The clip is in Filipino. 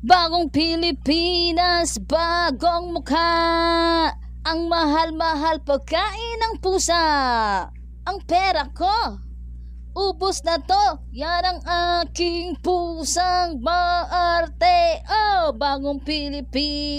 Bagong Pilipinas, bagong mukha. Ang mahal-mahal pagkain ng pusa. Ang pera ko. Ubus na to, yan ang aking pusang maarte. Oh, bagong Pilipinas.